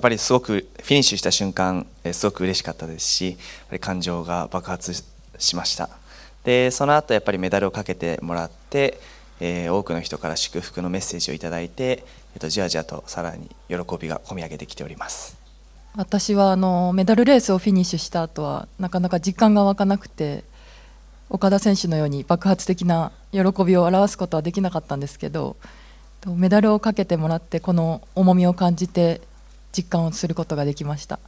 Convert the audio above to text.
っぱりすごくフィニッシュした瞬間すごく嬉しかったですし感情が爆発しましたでその後やっぱりメダルをかけてもらって、えー、多くの人から祝福のメッセージをいただいて、えー、とじわじわとさらに喜びが込み上げてきております私はあのメダルレースをフィニッシュした後はなかなか実感が湧かなくて岡田選手のように爆発的な喜びを表すことはできなかったんですけどメダルをかけてもらってこの重みを感じて実感をすることができました。